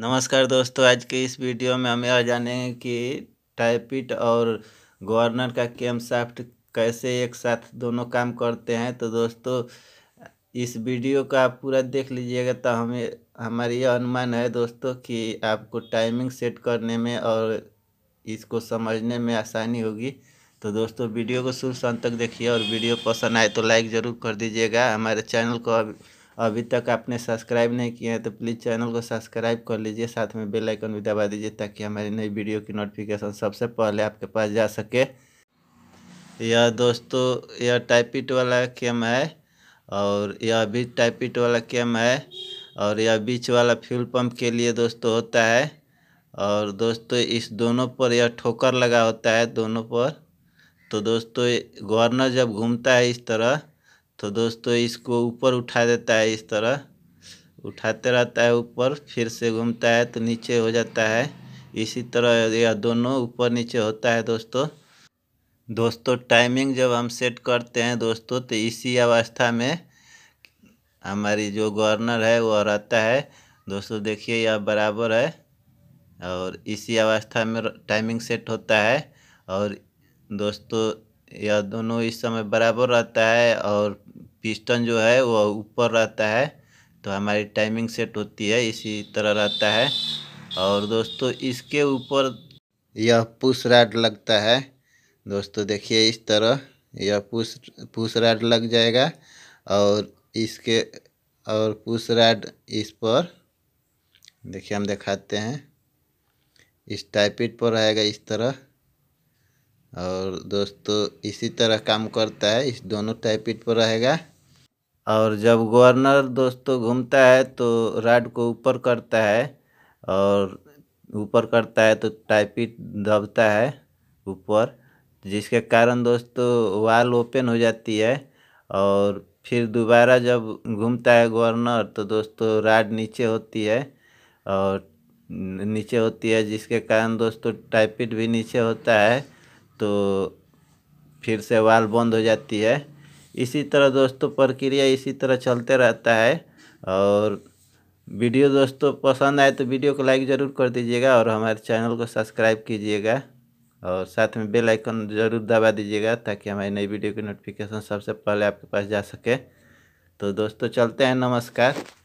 नमस्कार दोस्तों आज के इस वीडियो में हम यह जानेंगे कि टाइपिट और गवर्नर का केम साफ्ट कैसे एक साथ दोनों काम करते हैं तो दोस्तों इस वीडियो का आप पूरा देख लीजिएगा तो हमें हमारी यह अनुमान है दोस्तों कि आपको टाइमिंग सेट करने में और इसको समझने में आसानी होगी तो दोस्तों वीडियो को शुरू शाम तक देखिए और वीडियो पसंद आए तो लाइक ज़रूर कर दीजिएगा हमारे चैनल को अब अभी तक आपने सब्सक्राइब नहीं किया है तो प्लीज़ चैनल को सब्सक्राइब कर लीजिए साथ में बेल आइकन भी दबा दीजिए ताकि हमारी नई वीडियो की नोटिफिकेशन सबसे पहले आपके पास जा सके यह दोस्तों यह टाइपिट वाला केम है और यह भी टाइपिट वाला केम है और यह बीच वाला फ्यूल पम्प के लिए दोस्तों होता है और दोस्तों इस दोनों पर यह ठोकर लगा होता है दोनों पर तो दोस्तों गवर्नर जब घूमता है इस तरह तो दोस्तों इसको ऊपर उठा देता है इस तरह उठाते रहता है ऊपर फिर से घूमता है तो नीचे हो जाता है इसी तरह यह दोनों ऊपर नीचे होता है दोस्तों दोस्तों टाइमिंग जब हम सेट करते हैं दोस्तों तो इसी अवस्था में हमारी जो गवर्नर है वह रहता है दोस्तों देखिए यह बराबर है और इसी अवस्था में टाइमिंग सेट होता है और दोस्तों यह दोनों इस समय बराबर रहता है और पिस्टन जो है वह ऊपर रहता है तो हमारी टाइमिंग सेट होती है इसी तरह रहता है और दोस्तों इसके ऊपर यह पुश राड लगता है दोस्तों देखिए इस तरह यह पुश पुश राड लग जाएगा और इसके और पुश राड इस पर देखिए हम दिखाते हैं इस टाइपिट पर रहेगा इस तरह और दोस्तों तो इसी तरह काम करता है इस दोनों टाइप पीट पर रहेगा और जब गवर्नर दोस्तों घूमता है तो राड को ऊपर करता है और ऊपर करता है तो टाइपिट दबता है ऊपर जिसके कारण दोस्तों वाल ओपन हो जाती है और फिर दोबारा जब घूमता है गवर्नर तो दोस्तों राड नीचे होती है और नीचे होती है जिसके कारण दोस्तों टाइपिट भी नीचे होता है तो फिर से वाल बंद हो जाती है इसी तरह दोस्तों प्रक्रिया इसी तरह चलते रहता है और वीडियो दोस्तों पसंद आए तो वीडियो को लाइक ज़रूर कर दीजिएगा और हमारे चैनल को सब्सक्राइब कीजिएगा और साथ में बेल आइकन ज़रूर दबा दीजिएगा ताकि हमारी नई वीडियो की नोटिफिकेशन सबसे पहले आपके पास जा सके तो दोस्तों चलते हैं नमस्कार